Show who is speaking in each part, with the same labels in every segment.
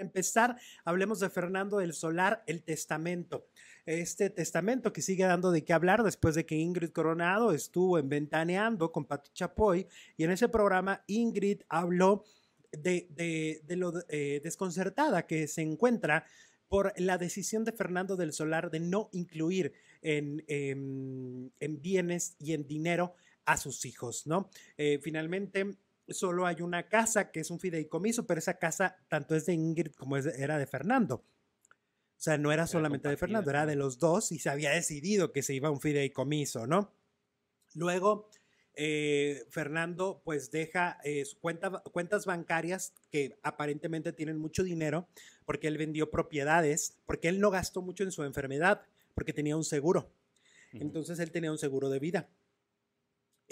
Speaker 1: empezar, hablemos de Fernando del Solar, el testamento. Este testamento que sigue dando de qué hablar después de que Ingrid Coronado estuvo en Ventaneando con Pati Chapoy y en ese programa Ingrid habló de, lo eh, desconcertada que se encuentra por la decisión de Fernando del Solar de no incluir en, en bienes y en dinero a sus hijos, ¿no? Eh, finalmente, solo hay una casa que es un fideicomiso, pero esa casa tanto es de Ingrid como era de Fernando. O sea, no era, solamente de Fernando, era de los dos y se había decidido que se iba a un fideicomiso, ¿no? Luego, eh, Fernando pues deja eh, cuentas bancarias que aparentemente tienen mucho dinero porque él vendió propiedades, porque él no gastó mucho en su enfermedad, porque tenía un seguro. Entonces él tenía un seguro de vida.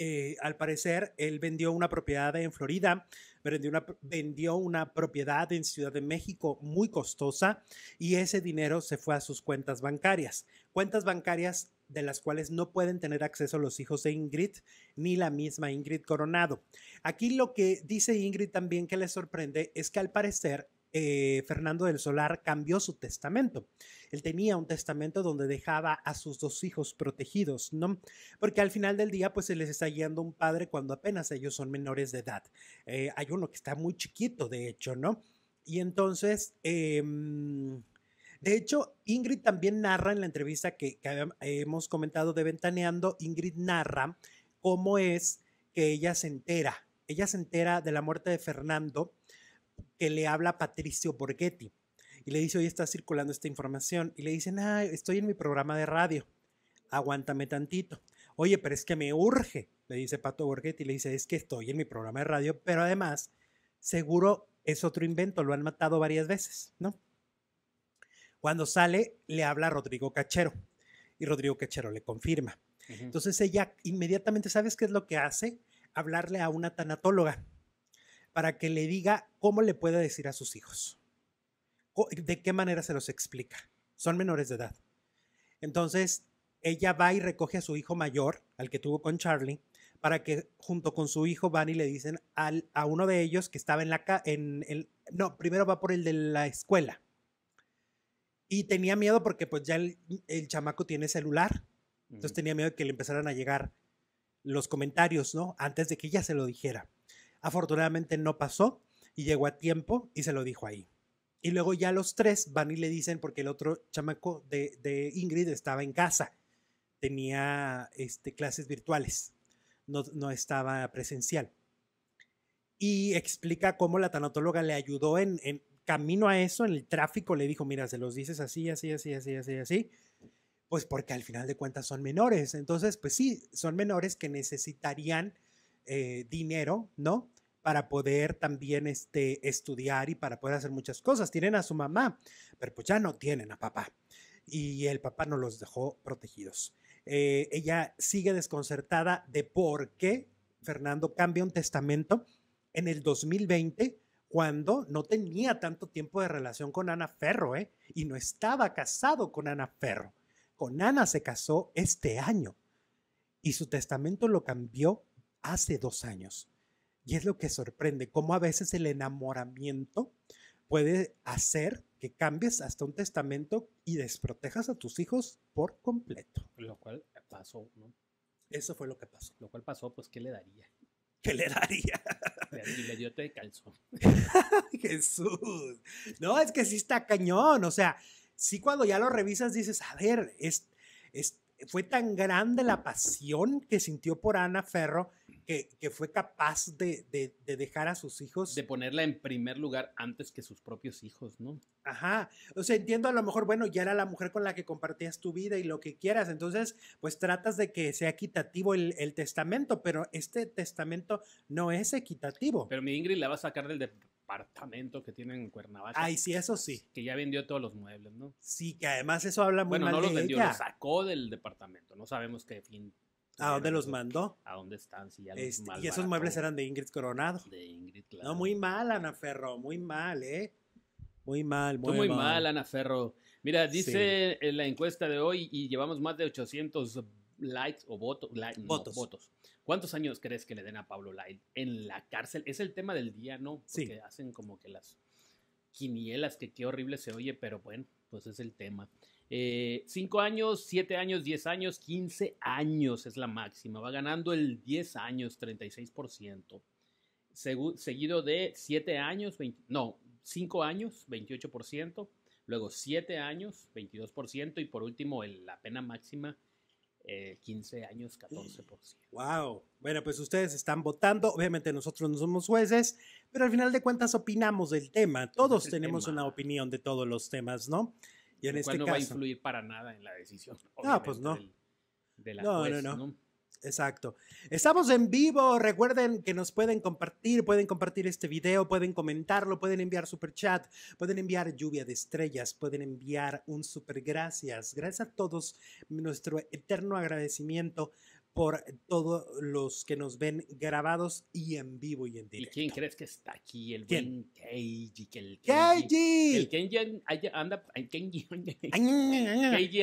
Speaker 1: Eh, al parecer, él vendió una propiedad en Florida, vendió una, vendió una propiedad en Ciudad de México muy costosa y ese dinero se fue a sus cuentas bancarias. Cuentas bancarias de las cuales no pueden tener acceso los hijos de Ingrid ni la misma Ingrid Coronado. Aquí lo que dice Ingrid también que le sorprende es que al parecer eh, Fernando del Solar cambió su testamento. Él tenía un testamento donde dejaba a sus dos hijos protegidos, ¿no? Porque al final del día, pues se les está guiando un padre cuando apenas ellos son menores de edad. Eh, hay uno que está muy chiquito, de hecho, ¿no? Y entonces, em, de hecho, Ingrid también narra en la entrevista que, que hemos comentado de Ventaneando, Ingrid narra cómo es que ella se entera. Ella se entera de la muerte de Fernando que le habla Patricio Borghetti y le dice, oye, está circulando esta información. Y le dicen, ah, estoy en mi programa de radio, aguántame tantito. Oye, pero es que me urge, le dice Pato Borghetti, le dice, es que estoy en mi programa de radio, pero además, seguro es otro invento, lo han matado varias veces, ¿no? Cuando sale, le habla Rodrigo Cachero y Rodrigo Cachero le confirma. Entonces ella inmediatamente, ¿sabes qué es lo que hace? Hablarle a una tanatóloga para que le diga cómo le puede decir a sus hijos, de qué manera se los explica. Son menores de edad. Entonces, ella va y recoge a su hijo mayor, al que tuvo con Charlie, para que junto con su hijo van y le dicen a uno de ellos que estaba en la... no, primero va por el de la escuela. Y tenía miedo porque pues ya el, chamaco tiene celular. Entonces tenía miedo de que le empezaran a llegar los comentarios, ¿no? Antes de que ella se lo dijera. Afortunadamente no pasó y llegó a tiempo y se lo dijo ahí. Y luego ya los tres van y le dicen, porque el otro chamaco de, Ingrid estaba en casa, tenía este, clases virtuales, no, estaba presencial. Y explica cómo la tanatóloga le ayudó en, en camino a eso, en el tráfico, le dijo, mira, se los dices así, así, así, así, así, así pues porque al final de cuentas son menores. Entonces, pues sí, son menores que necesitarían eh, dinero, ¿no? Para poder también este, estudiar y para poder hacer muchas cosas. Tienen a su mamá, pero pues ya no tienen a papá. Y el papá no los dejó protegidos. Eh, ella sigue desconcertada de por qué Fernando cambia un testamento en el 2020 cuando no tenía tanto tiempo de relación con Ana Ferro, ¿eh? Y no estaba casado con Ana Ferro. Con Ana se casó este año y su testamento lo cambió hace dos años. Y es lo que sorprende, cómo a veces el enamoramiento puede hacer que cambies hasta un testamento y desprotejas a tus hijos por completo.
Speaker 2: Lo cual pasó, ¿no? Eso fue lo que pasó. Lo cual pasó, pues, ¿qué le daría? ¿Qué le daría? Y le dio de calzón. Jesús. No,
Speaker 1: es que sí está cañón. O sea, sí cuando ya lo revisas dices, a ver, es, fue tan grande la pasión que sintió por Ana Ferro que, fue capaz de, dejar a sus hijos. De ponerla en primer lugar antes que sus propios hijos, ¿no? Ajá. O sea, entiendo a lo mejor, bueno, ya era la mujer con la que compartías tu vida y lo que quieras. Entonces, pues tratas de que sea equitativo el, testamento, pero este testamento no es equitativo.
Speaker 2: Pero mi Ingrid la va a sacar del, departamento que tienen en Cuernavaca. Ay, sí, eso sí. Que ya vendió todos los muebles, ¿no? Sí,
Speaker 1: que además eso habla muy bueno, no los vendió,
Speaker 2: sacó del departamento. No sabemos qué fin
Speaker 1: ¿A dónde los mandó?
Speaker 2: ¿A dónde están? Si este, y esos muebles eran de
Speaker 1: Ingrid Coronado. De Ingrid, claro. No, muy mal, Ana Ferro, muy mal, ¿eh? Muy mal, muy, mal. muy mal. Ana Ferro.
Speaker 2: Mira, dice en eh, la encuesta de hoy y llevamos más de 800 likes o votos. votos. ¿Cuántos años crees que le den a Pablo Light en la cárcel? Es el tema del día, ¿no? Porque hacen como que las quinielas, que qué horrible se oye, pero bueno, pues es el tema. Eh, 5 años, 7 años, 10 años, 15 años es la máxima. Va ganando el 10 años, 36%. seguido de 7 años, no, 5 años, 28%. Luego 7 años, 22%. Y por último, la pena máxima, eh, 15 años, 14%.
Speaker 1: ¡Wow! Bueno, pues ustedes están votando. Obviamente nosotros no somos jueces, pero al final de cuentas opinamos del tema. Pues todos tenemos una opinión de todos los temas, ¿no? Y en este no va a
Speaker 2: influir para nada en la decisión. No, pues no. no,
Speaker 1: Exacto. Estamos en vivo. Recuerden que nos pueden compartir, pueden compartir este video, pueden comentarlo, pueden enviar super chat, pueden enviar lluvia de estrellas, pueden enviar un super gracias. Gracias a todos. Nuestro eterno agradecimiento por todos los que nos ven grabados
Speaker 2: y en vivo y en directo. ¿Y quién crees que está aquí? El ¿Quién? Keiji. Keiji. anda,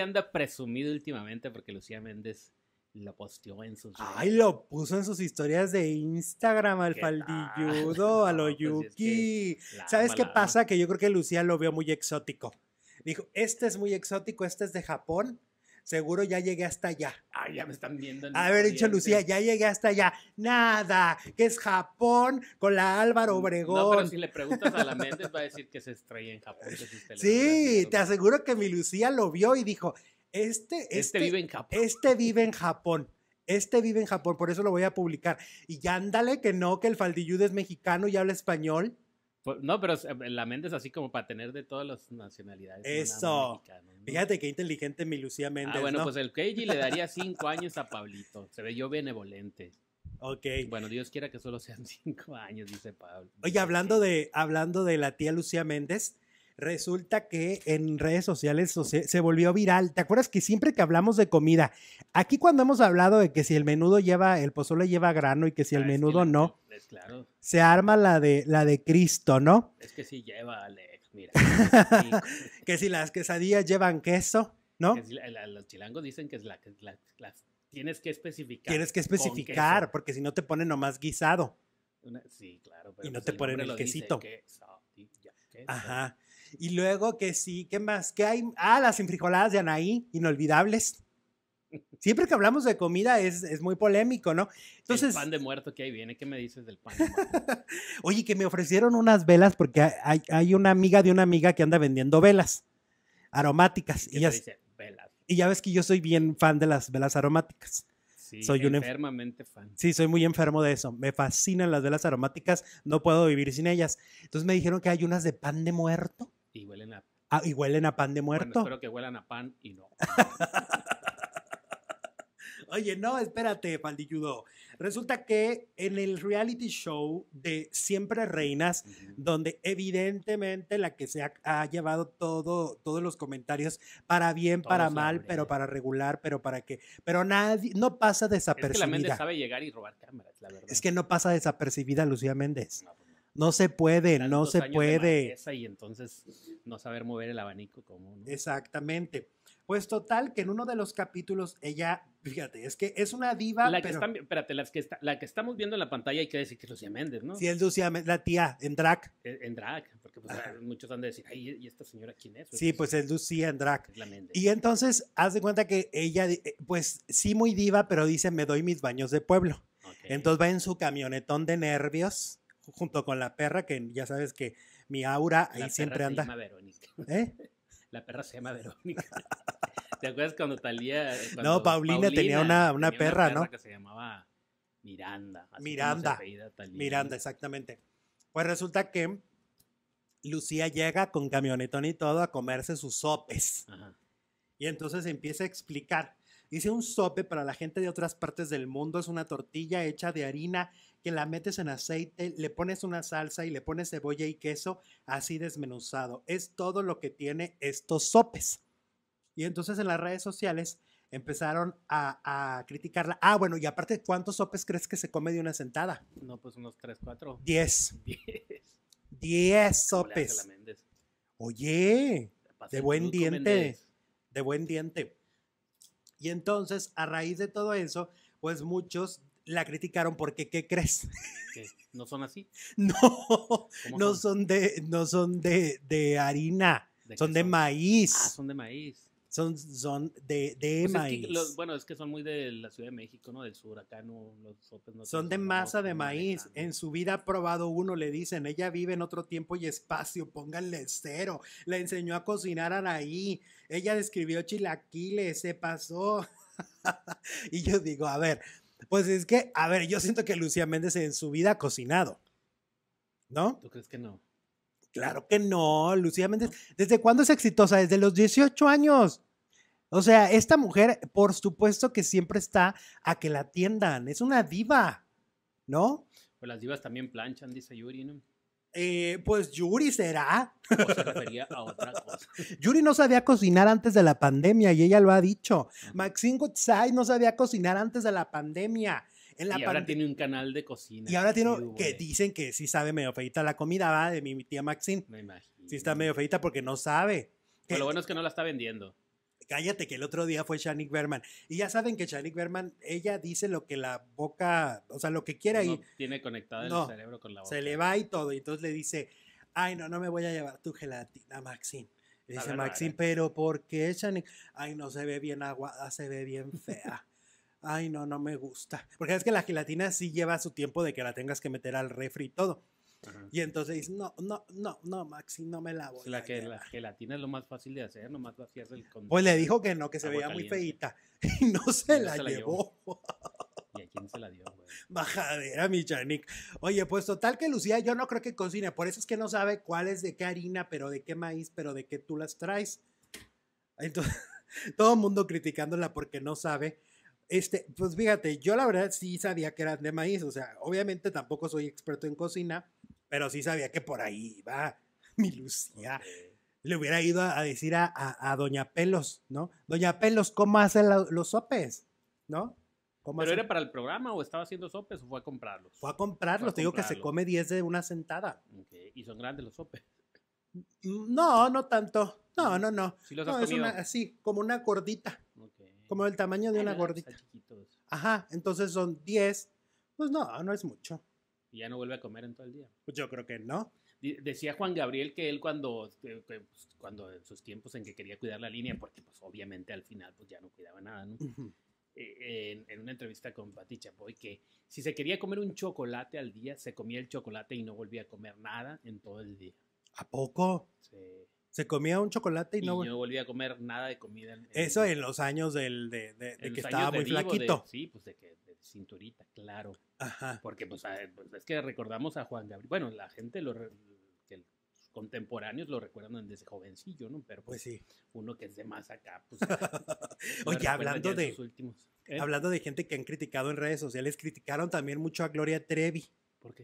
Speaker 2: anda presumido últimamente porque Lucía Méndez lo posteó en sus Ay,
Speaker 1: lo puso en sus historias de Instagram al faldilludo, a lo pues, Yuki. ¿Sabes qué pasa? Que yo creo que Lucía lo vio muy exótico. Dijo, este es muy exótico, este es de Japón, seguro ya llegué hasta allá.
Speaker 2: Ah, ya me están viendo. A ver, dicho Lucía,
Speaker 1: ya llegué hasta allá. Nada, que es Japón con la Álvaro Obregón. Mm, no, pero si le preguntas a la
Speaker 2: Méndez va a decir que se estrella en Japón. sí,
Speaker 1: te aseguro que mi Lucía lo vio y dijo,
Speaker 2: este, este, este vive en
Speaker 1: Japón. Este vive en Japón. Este vive en Japón, por eso lo voy a publicar. Y ya ándale que no, que el Faldilludo es mexicano y habla español.
Speaker 2: Pues, no, pero la Méndez así como para tener de todas las nacionalidades. Eso. Fíjate qué inteligente mi Lucía Méndez. Ah, bueno, pues el Keiji le daría cinco años a Pablito. Se ve yo benevolente. Ok. Bueno, Dios quiera que solo sean cinco años, dice Pablo. Oye,
Speaker 1: hablando de, hablando de la tía Lucía Méndez, Resulta que en redes sociales se volvió viral. ¿Te acuerdas que siempre que hablamos de comida, aquí cuando hemos hablado de que si el menudo lleva, el pozole lleva grano y que si el ah, menudo no, se arma la de, la de Cristo, ¿no?
Speaker 2: Es que si lleva, Alex, mira. que si las quesadillas
Speaker 1: llevan queso,
Speaker 2: ¿no? los chilangos dicen que es tienes que especificar. Tienes que especificar,
Speaker 1: porque si no te ponen nomás guisado.
Speaker 2: sí, claro. Pero y no pues te ponen el quesito. Ajá.
Speaker 1: Y luego que sí, ¿qué más? ¿Qué hay? Ah, las enfrijoladas de Anaí, inolvidables. Siempre que hablamos de comida es, muy polémico, ¿no?
Speaker 2: Entonces, el pan de muerto que ahí viene, ¿qué me dices
Speaker 1: del pan Oye, que me ofrecieron unas velas porque hay, una amiga de una amiga que anda vendiendo velas aromáticas. Y ya, dice, velas. y ya ves que yo soy bien fan de las velas aromáticas. Sí, soy enfermamente fan. Sí, soy muy enfermo de eso. Me fascinan las velas aromáticas, no puedo vivir sin ellas. Entonces me dijeron que hay unas de pan de muerto y huelen a... Ah, y huelen a pan de muerto. Bueno,
Speaker 2: espero que huelan a pan y no.
Speaker 1: Oye, no, espérate, faldilludo. Resulta que en el reality show de Siempre Reinas, donde evidentemente la que se ha, llevado todo, todos los comentarios, para bien, para mal, pero para regular, pero para que. Pero nadie, no pasa desapercibida. Es que la Méndez
Speaker 2: sabe llegar y robar cámaras, la verdad. Es que
Speaker 1: no pasa desapercibida Lucía Méndez. No, pues, no se puede, no se puede.
Speaker 2: Y entonces
Speaker 1: no saber mover el
Speaker 2: abanico común.
Speaker 1: Exactamente. Pues total, que en uno de los capítulos ella, fíjate, es que es una diva. La que espérate,
Speaker 2: las que la que estamos viendo en la pantalla hay que decir que es Lucía Méndez, ¿no? Sí, es Lucía
Speaker 1: Méndez, la tía, en drag.
Speaker 2: E, en, drag, porque pues, muchos han de decir, ¿y esta señora quién es? Sí, pues es
Speaker 1: Lucía en drag. Y entonces, haz de cuenta que ella, eh, pues sí, muy diva, pero dice, me doy mis baños de pueblo. Entonces va en su camionetón de nervios junto con la perra, que ya sabes que mi aura ahí la siempre perra anda. Se llama Verónica. ¿Eh?
Speaker 2: La perra se llama Verónica. ¿Te acuerdas cuando Talía. Eh, cuando no, Paulina, tenía una, una perra, una perra ¿no? que se llamaba Miranda. Miranda. Miranda, exactamente.
Speaker 1: Pues resulta que Lucía llega con camionetón y todo a comerse sus sopes. Y entonces empieza a explicar. Dice un sope para la gente de otras partes del mundo es una tortilla hecha de harina que la metes en aceite, le pones una salsa y le pones cebolla y queso así desmenuzado. Es todo lo que tiene estos sopes. Y entonces en las redes sociales empezaron a, criticarla. Ah, bueno, y aparte, ¿cuántos sopes crees que se come de una sentada?
Speaker 2: No, pues unos tres, cuatro. Diez.
Speaker 1: 10. sopes. Oye,
Speaker 2: de buen diente. De buen diente. Y
Speaker 1: entonces, a raíz de todo eso, pues muchos la criticaron porque, ¿qué crees? ¿No son así? no, no son? de, no son de, harina, son de maíz. Ah, son de maíz. Son, son de, pues maíz. los,
Speaker 2: bueno, es que son muy de la Ciudad de México, ¿no? Del sur, acá no, los no Son de masa
Speaker 1: de maíz. En su vida ha probado uno, le dicen, ella vive en otro tiempo y espacio, pónganle cero. Le enseñó a cocinar a Anaí. Ella describió chilaquiles, se pasó. y yo digo, a ver, pues es que, a ver, yo siento que Lucía Méndez en su vida ha cocinado. ¿No?
Speaker 2: ¿Tú crees que no?
Speaker 1: Claro que no, Lucía Méndez. ¿Desde cuándo es exitosa? Desde los 18 años. O sea, esta mujer, por supuesto que siempre está a que la atiendan. Es una diva, ¿no?
Speaker 2: Pues las divas también planchan, dice Yuri, ¿no? Eh, pues Yuri será.
Speaker 1: Yuri no sabía cocinar antes de la pandemia y ella lo ha dicho. Maxine Goodside no sabía cocinar antes de la pandemia. En la y ahora tiene un canal de cocina. Y ahora tiene, que dicen que sí sabe medio feita la comida, va, de mi tía Maxine. Me imagino. Sí está medio feita porque no sabe.
Speaker 2: Pero lo bueno es que no la está vendiendo.
Speaker 1: Cállate, que el otro día fue Shanik Berman. Y ya saben que Shanik Berman, ella dice lo que la boca, o sea, lo que quiera ahí
Speaker 2: Tiene conectado el cerebro con la boca. Se le
Speaker 1: va y todo. Y entonces le dice: Ay, no, no me voy a llevar tu gelatina, Maxine. Le dice ver, pero ¿por qué Ay, no se ve bien aguada, se ve bien fea. Ay, no, no me gusta. Porque es que la gelatina sí lleva su tiempo de que la tengas que meter al refri y todo. Y entonces dice, no, no, no, no, Maxi, no me la
Speaker 2: voy. La, que, la gelatina es lo más fácil de hacer, nomás vacías el condón. Pues le dijo que no, que se veía muy feita. Y no se, la, llevó. ¿Y a quién se la dio, Bajadera, mi Janik.
Speaker 1: Oye, pues total que Lucía, yo no creo que cocine. Por eso es que no sabe cuál es de qué harina, pero de qué maíz, pero de qué tú las traes. Entonces, todo el mundo criticándola porque no sabe. Este, pues fíjate, yo la verdad sí sabía que eran de maíz. O sea, obviamente tampoco soy experto en cocina pero sí sabía que por ahí iba mi Lucía. Le hubiera ido a, decir a, Doña Pelos, ¿no? Doña Pelos, ¿cómo hacen los sopes? ¿No? ¿Pero era
Speaker 2: para el programa o estaba haciendo sopes o fue a comprarlos? Fue
Speaker 1: a comprarlos, te digo que se come 10 de una sentada.
Speaker 2: ¿Y son grandes los sopes?
Speaker 1: No, no tanto. No, no, no. ¿Sí así, como una gordita. Como el tamaño de una gordita. Ajá, entonces son 10. Pues no, no es mucho
Speaker 2: y ya no vuelve a comer en todo el día. Pues yo creo que no. Decía Juan Gabriel que él cuando, este, pues, cuando en sus tiempos en que quería cuidar la línea, porque pues obviamente al final pues ya no cuidaba nada, ¿no? E, en, una entrevista con Pati Chapoy que si se quería comer un chocolate al día, se comía el chocolate y no volvía a comer nada en todo el día.
Speaker 1: ¿A poco? Sí. Se comía un chocolate y, no...
Speaker 2: volvía a comer nada de comida. Eso en
Speaker 1: los años del, de, de que estaba muy flaquito.
Speaker 2: sí, pues de que cinturita, claro. Porque pues, ah, pues, es que recordamos a Juan Gabriel. Bueno, la gente, los contemporáneos lo recuerdan desde jovencillo, ¿no? Pero pues, pues, sí. uno que es de más acá, pues... Oye, hablando de... ¿eh? Hablando
Speaker 1: de gente que han criticado en redes sociales, criticaron también mucho a Gloria Trevi. ¿Por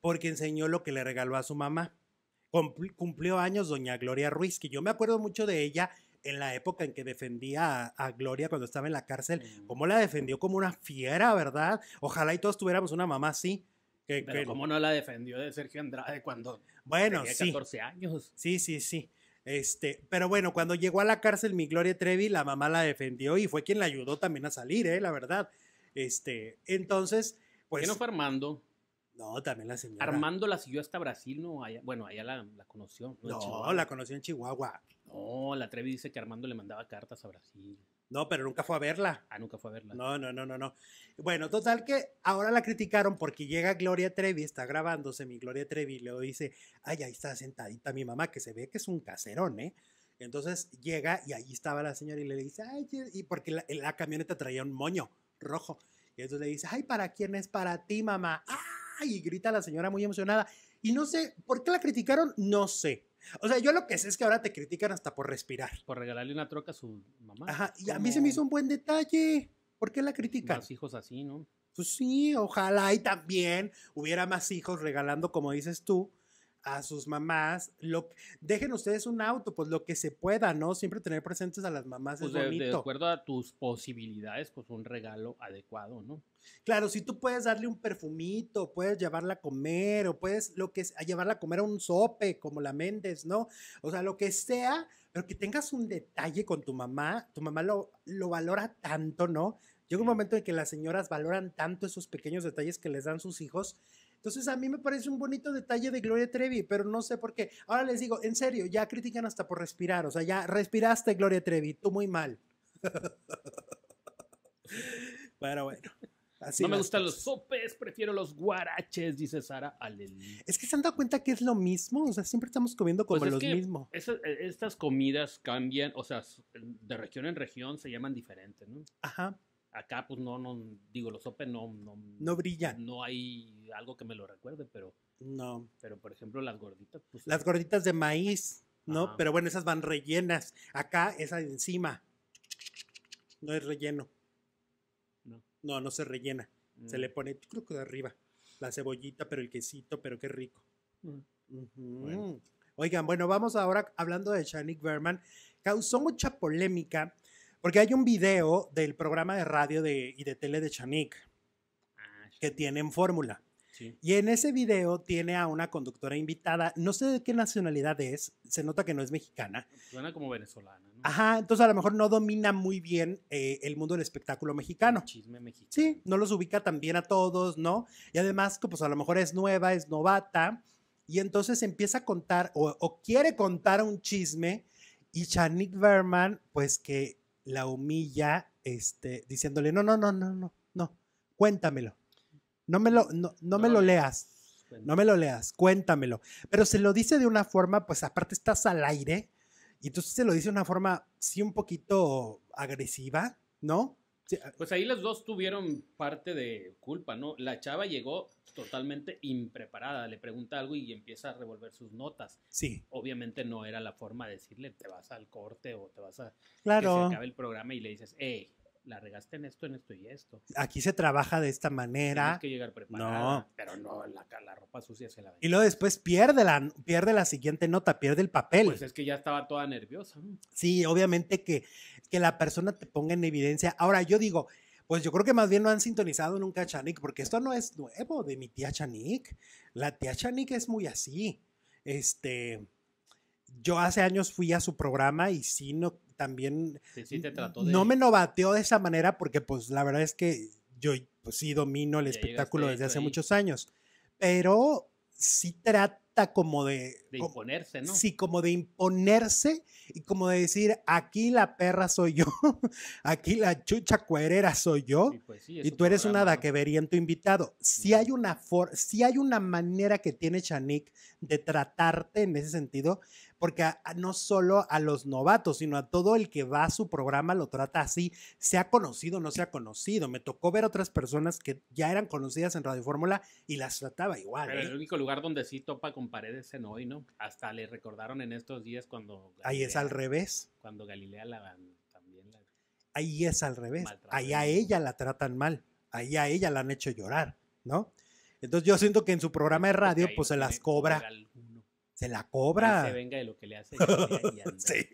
Speaker 1: Porque enseñó lo que le regaló a su mamá. cumplió años doña Gloria Ruiz, que yo me acuerdo mucho de ella en la época en que defendía a, Gloria cuando estaba en la cárcel, mm. cómo la defendió como una fiera, ¿verdad? Ojalá y todos tuviéramos una mamá así. Pero cómo
Speaker 2: no la defendió de Sergio Andrade cuando bueno, tenía 14
Speaker 1: años. Sí, sí, sí. Este, pero bueno, cuando llegó a la cárcel mi Gloria Trevi, la mamá la defendió y fue quien la ayudó también a salir, ¿eh? la verdad. Este, entonces, pues. ¿Qué no pues fue Armando? No, también la
Speaker 2: señora. Armando la siguió hasta Brasil, ¿no? bueno, allá la, conoció. No, la conoció en Chihuahua. No, la Trevi dice que Armando le mandaba cartas a Brasil. No, pero nunca fue a verla. Ah,
Speaker 1: nunca fue a verla. No, no, no, no, no. Bueno, total que ahora la criticaron porque llega Gloria Trevi, está grabándose mi Gloria Trevi, y luego dice, ay, ahí está sentadita mi mamá, que se ve que es un caserón, ¿eh? Entonces llega y ahí estaba la señora y le dice, ay, y porque la, la camioneta traía un moño rojo. Y entonces le dice, ay, ¿para quién es? Para ti, mamá. ¡Ah! y grita la señora muy emocionada. Y no sé, ¿por qué la criticaron? No sé. O sea, yo lo que sé es que ahora te
Speaker 2: critican hasta por respirar. Por regalarle una troca a su
Speaker 1: mamá. Ajá, y a mí se me hizo un buen detalle. ¿Por qué la critican? Los hijos así, ¿no? Pues sí, ojalá y también hubiera más hijos regalando, como dices tú, a sus mamás, lo, dejen ustedes un auto, pues lo que se pueda, ¿no? Siempre tener presentes a las mamás es pues, de, bonito. De
Speaker 2: acuerdo a tus posibilidades, pues un regalo adecuado, ¿no?
Speaker 1: Claro, si tú puedes darle un perfumito, puedes llevarla a comer, o puedes lo que a llevarla a comer a un sope, como la Méndez, ¿no? O sea, lo que sea, pero que tengas un detalle con tu mamá, tu mamá lo, lo valora tanto, ¿no? Llega un momento en que las señoras valoran tanto esos pequeños detalles que les dan sus hijos entonces a mí me parece un bonito detalle de Gloria Trevi, pero no sé por qué. Ahora les digo, en serio, ya critican hasta por respirar, o sea, ya respiraste Gloria Trevi, tú muy mal.
Speaker 2: pero bueno. Así no me gustan los sopes, prefiero los guaraches, dice Sara
Speaker 1: Es que se han dado cuenta que es lo mismo, o sea, siempre estamos comiendo como pues los mismos.
Speaker 2: Eh, estas comidas cambian, o sea, de región en región se llaman diferentes, ¿no? Ajá acá, pues no, no, digo, los Open no, no, no brillan. No hay algo que me lo recuerde, pero. No. Pero por ejemplo, las gorditas. Pues, las gorditas
Speaker 1: de maíz, ¿no? Pero bueno, esas van rellenas. Acá, esa de encima. No es relleno. No. No, no se rellena. Se mm. le pone, creo que de arriba. La cebollita, pero el quesito, pero qué rico. Mm. Oigan, bueno, vamos ahora hablando de Shanik Berman. Causó mucha polémica porque hay un video del programa de radio de, y de tele de Chanik ah, que tienen fórmula. Y en ese video tiene a una conductora invitada, no sé de qué nacionalidad es, se nota que no es mexicana.
Speaker 2: Suena como venezolana.
Speaker 1: Ajá, entonces a lo mejor no domina muy bien eh, el mundo del espectáculo mexicano. chisme mexicano. Sí, no los ubica tan bien a todos, ¿no? Y además, pues a lo mejor es nueva, es novata, y entonces empieza a contar o, quiere contar un chisme, y Chanik Berman, pues que la humilla este, diciéndole, no, no, no, no, no, no, cuéntamelo. No me lo, no, no me lo leas. No me lo leas, cuéntamelo. Pero se lo dice de una forma, pues aparte estás al aire, y entonces se lo dice de una forma, sí, un poquito agresiva, ¿no? Ah,
Speaker 2: pues ahí las dos tuvieron parte de culpa, ¿no? La chava llegó totalmente impreparada, le pregunta algo y empieza a revolver sus notas. Sí. Obviamente no era la forma de decirle, te vas al corte o te vas a... Claro. se acabe el programa y le dices, hey, la regaste en esto, en esto y esto. Aquí se trabaja de esta manera. Tienes que llegar preparada. No. Pero no, la, ropa sucia se la ve.
Speaker 1: Y luego después pierde la, pierde la siguiente nota, pierde el papel. Pues es
Speaker 2: que ya estaba toda nerviosa.
Speaker 1: Sí, obviamente que, que la persona te ponga en evidencia. Ahora, yo digo, pues yo creo que más bien no han sintonizado nunca a Chanik, porque esto no es nuevo de mi tía Chanik. La tía Chanik es muy así. Este yo hace años fui a su programa y sí, no, también no me novateó de esa manera porque pues la verdad es que yo pues sí domino el espectáculo desde hace muchos años, pero sí trata como de...
Speaker 2: imponerse, Sí,
Speaker 1: como de imponerse y como de decir, aquí la perra soy yo, aquí la chucha cuerera soy yo, pues y, tú eres programa, una invitado. Si hay, una for si hay una manera que tiene Chanik de tratarte en ese sentido, porque no solo a los novatos, sino a todo el que va a su programa lo trata así, Se ha conocido o no ha conocido. Me tocó ver otras personas que ya eran conocidas en Radio Fórmula y las trataba igual.
Speaker 2: Pero el ¿eh? único lugar donde sí topa con paredes en hoy, ¿no? Hasta le recordaron en estos días cuando... Ahí es al
Speaker 1: revés.
Speaker 2: Cuando Galilea la, también
Speaker 1: Ahí es al revés. Ahí a ella la tratan mal. Ahí a ella la han hecho llorar, ¿no? Entonces yo siento que en su programa de pues radio, pues se las cobra. Se la cobra. Que se venga de lo que le hace. Y, sí.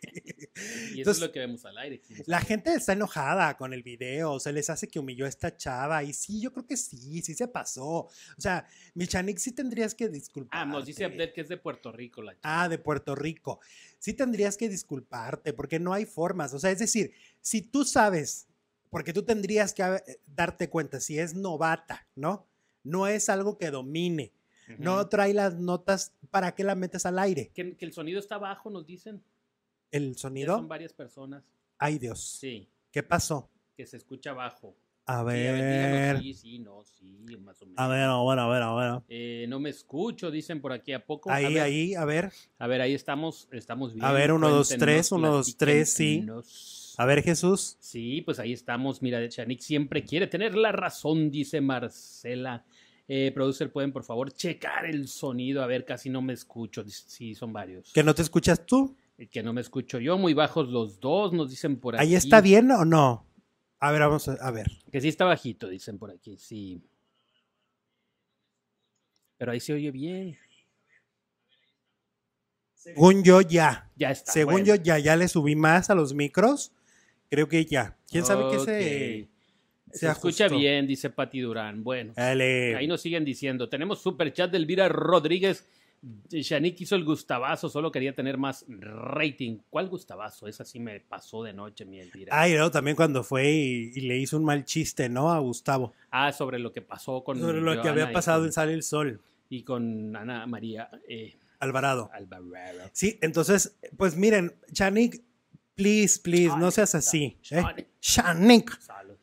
Speaker 2: y eso es lo que vemos al aire. La
Speaker 1: gente está enojada con el video, se les hace que humilló a esta chava. Y sí, yo creo que sí, sí se pasó. O sea, Michanik, sí tendrías que ah, disculparte. Ah, nos dice
Speaker 2: Abdel que es de Puerto Rico la
Speaker 1: chava. Ah, de Puerto Rico. Sí tendrías que disculparte porque no hay formas. O sea, es decir, si tú sabes, porque tú tendrías que eh, darte cuenta si es novata, ¿no? No es algo que domine no trae las notas, ¿para qué la metes al aire?
Speaker 2: Que, el sonido está bajo, nos dicen. ¿El sonido? son varias personas.
Speaker 1: Ay, Dios. Sí.
Speaker 2: ¿Qué pasó? Que se escucha bajo. A ver. Sí, sí, no, sí, más o menos. A ver,
Speaker 1: bueno, ver, a ver, a
Speaker 2: eh, no me escucho, dicen por aquí a poco. Ahí, ahí, a ver. A ver, ahí estamos, estamos bien. A ver, uno, dos, tres, uno, dos, tres, sí.
Speaker 1: A ver, Jesús.
Speaker 2: Sí, pues ahí estamos. Mira, Chanik siempre quiere tener la razón, dice Marcela. Eh, producer, pueden por favor checar el sonido, a ver, casi no me escucho, si son varios. ¿Que
Speaker 1: no te escuchas tú?
Speaker 2: Eh, que no me escucho yo, muy bajos los dos, nos dicen por aquí. ¿Ahí está bien o
Speaker 1: no? A ver, vamos a, ver.
Speaker 2: Que sí está bajito, dicen por aquí, sí. Pero ahí se oye bien. Según yo, ya. Ya está. Según
Speaker 1: yo, ya, ya le subí más a los micros. Creo que ya. ¿Quién sabe qué se
Speaker 2: se, escucha bien, dice Pati Durán. Bueno, ahí nos siguen diciendo. Tenemos super chat de Elvira Rodríguez. Yannick hizo el Gustavazo, solo quería tener más rating. ¿Cuál Gustavazo? Esa sí me pasó de noche, mi Elvira. Ah, y luego
Speaker 1: también cuando fue y, le hizo un mal chiste, ¿no? A Gustavo.
Speaker 2: Ah, sobre lo que pasó con. Sobre lo que había pasado en
Speaker 1: Sale el Sol. Y con Ana María. Eh, Alvarado.
Speaker 2: Alvarado. Sí,
Speaker 1: entonces, pues miren, Yannick, please, please, no seas así. Shanik. ¿eh?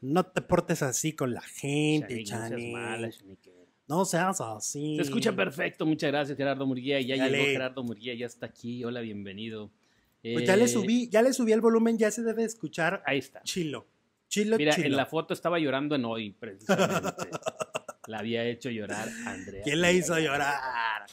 Speaker 1: no te portes así con la gente, Chani. No seas así. Se escucha perfecto.
Speaker 2: Muchas gracias, Gerardo Murguía. Ya llegó Gerardo Murguía, ya está aquí. Hola, bienvenido. Pues ya le eh, subí,
Speaker 1: ya le subí el volumen, ya se debe escuchar. Ahí está. Chilo.
Speaker 2: Chilo, Mira, en la foto estaba llorando en hoy, precisamente. la había hecho llorar Andrea. ¿Quién la hizo llorar?